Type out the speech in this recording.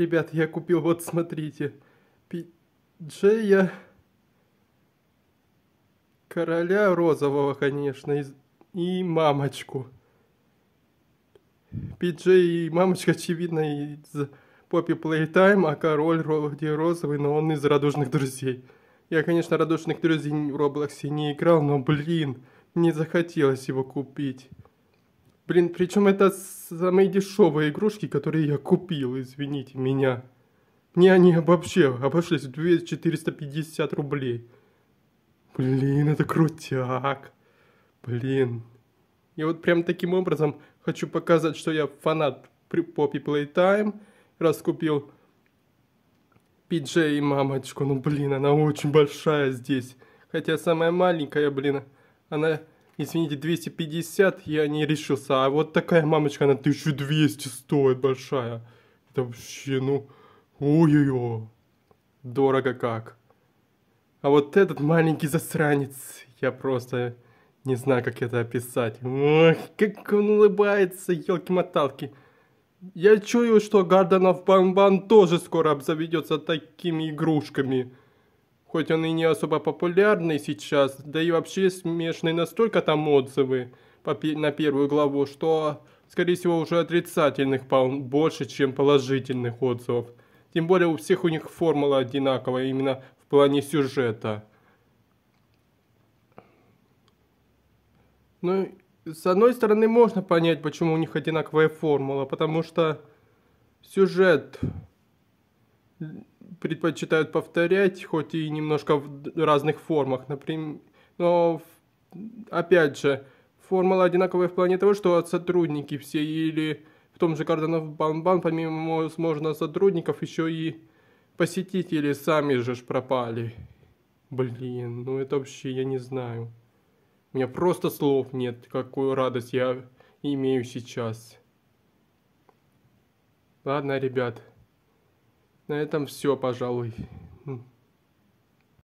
Ребят, я купил, вот смотрите, пиджея короля розового, конечно, и, и мамочку. Пиджей и мамочка, очевидно, из Поппи Плейтайм, а король Роди розовый, но он из радужных друзей. Я, конечно, радужных друзей в Роблоксе не играл, но, блин, не захотелось его купить. Блин, причем это самые дешевые игрушки, которые я купил, извините меня. Мне они вообще обошлись в 2450 рублей. Блин, это крутяк. Блин. Я вот прям таким образом хочу показать, что я фанат Poppy Playtime. Раскупил пиджей и мамочку. Ну блин, она очень большая здесь. Хотя самая маленькая, блин, она извините, 250 я не решился, а вот такая мамочка, она 1200 стоит большая. Это вообще, ну, ой-ой-ой, дорого как. А вот этот маленький засранец, я просто не знаю, как это описать. Ох, как он улыбается, елки-моталки. Я чую, что Гарденов Банбан тоже скоро обзаведется такими игрушками. Хоть он и не особо популярный сейчас, да и вообще смешные настолько там отзывы на первую главу, что, скорее всего, уже отрицательных больше, чем положительных отзывов. Тем более у всех у них формула одинаковая именно в плане сюжета. Ну, с одной стороны, можно понять, почему у них одинаковая формула, потому что сюжет предпочитают повторять, хоть и немножко в разных формах. Например, но опять же, формула одинаковая в плане того, что сотрудники все или в том же Карданов Банбан, помимо, возможно, сотрудников, еще и посетители сами же ж пропали. Блин, ну это вообще я не знаю. У меня просто слов нет, какую радость я имею сейчас. Ладно, ребят, на этом все, пожалуй.